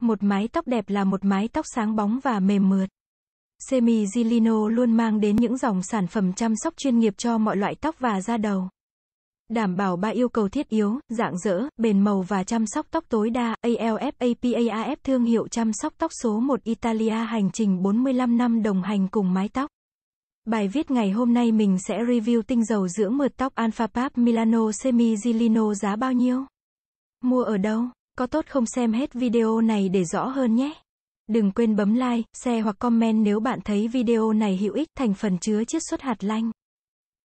Một mái tóc đẹp là một mái tóc sáng bóng và mềm mượt. Semi Gilino luôn mang đến những dòng sản phẩm chăm sóc chuyên nghiệp cho mọi loại tóc và da đầu. Đảm bảo ba yêu cầu thiết yếu, dạng dỡ, bền màu và chăm sóc tóc tối đa, ALFAPAAF thương hiệu chăm sóc tóc số 1 Italia hành trình 45 năm đồng hành cùng mái tóc. Bài viết ngày hôm nay mình sẽ review tinh dầu dưỡng mượt tóc Alpha Pap Milano Semi Gilino giá bao nhiêu? Mua ở đâu? Có tốt không xem hết video này để rõ hơn nhé. Đừng quên bấm like, share hoặc comment nếu bạn thấy video này hữu ích thành phần chứa chiết xuất hạt lanh.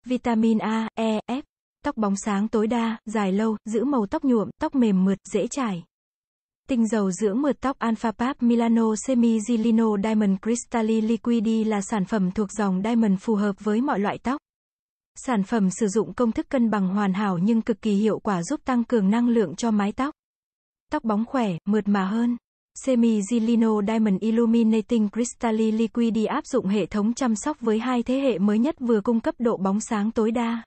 Vitamin A, E, F. Tóc bóng sáng tối đa, dài lâu, giữ màu tóc nhuộm, tóc mềm mượt, dễ chải. Tinh dầu dưỡng mượt tóc Alpha Pap Milano semi Semigilino Diamond Cristalli Liquidi là sản phẩm thuộc dòng diamond phù hợp với mọi loại tóc. Sản phẩm sử dụng công thức cân bằng hoàn hảo nhưng cực kỳ hiệu quả giúp tăng cường năng lượng cho mái tóc tóc bóng khỏe, mượt mà hơn. Semi Gilino Diamond Illuminating Crystalli Liquidi áp dụng hệ thống chăm sóc với hai thế hệ mới nhất vừa cung cấp độ bóng sáng tối đa,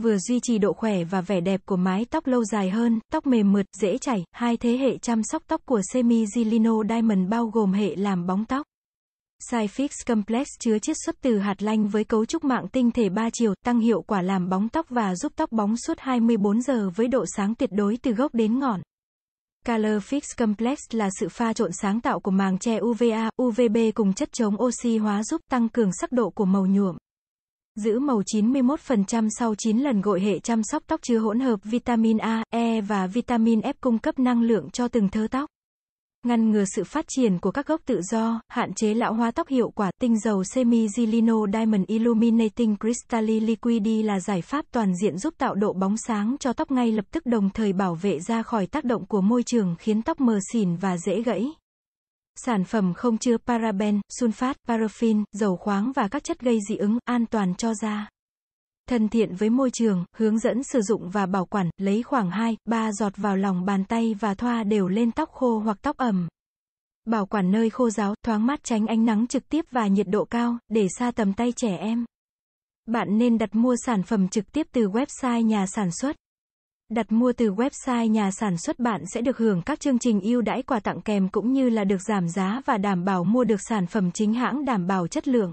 vừa duy trì độ khỏe và vẻ đẹp của mái tóc lâu dài hơn, tóc mềm mượt, dễ chảy. Hai thế hệ chăm sóc tóc của Semi Gilino Diamond bao gồm hệ làm bóng tóc. Fix Complex chứa chiết xuất từ hạt lanh với cấu trúc mạng tinh thể 3 chiều, tăng hiệu quả làm bóng tóc và giúp tóc bóng suốt 24 giờ với độ sáng tuyệt đối từ gốc đến ngọn. Color Fix Complex là sự pha trộn sáng tạo của màng che UVA, UVB cùng chất chống oxy hóa giúp tăng cường sắc độ của màu nhuộm. Giữ màu 91% sau 9 lần gội hệ chăm sóc tóc chứa hỗn hợp vitamin A, E và vitamin F cung cấp năng lượng cho từng thớ tóc ngăn ngừa sự phát triển của các gốc tự do, hạn chế lão hóa tóc hiệu quả. Tinh dầu semi zilino Diamond Illuminating Crystalli liquid là giải pháp toàn diện giúp tạo độ bóng sáng cho tóc ngay lập tức đồng thời bảo vệ ra khỏi tác động của môi trường khiến tóc mờ xỉn và dễ gãy. Sản phẩm không chứa paraben, sunfat, paraffin, dầu khoáng và các chất gây dị ứng, an toàn cho da thân thiện với môi trường, hướng dẫn sử dụng và bảo quản, lấy khoảng 2, 3 giọt vào lòng bàn tay và thoa đều lên tóc khô hoặc tóc ẩm. Bảo quản nơi khô ráo, thoáng mát tránh ánh nắng trực tiếp và nhiệt độ cao, để xa tầm tay trẻ em. Bạn nên đặt mua sản phẩm trực tiếp từ website nhà sản xuất. Đặt mua từ website nhà sản xuất bạn sẽ được hưởng các chương trình ưu đãi quà tặng kèm cũng như là được giảm giá và đảm bảo mua được sản phẩm chính hãng đảm bảo chất lượng.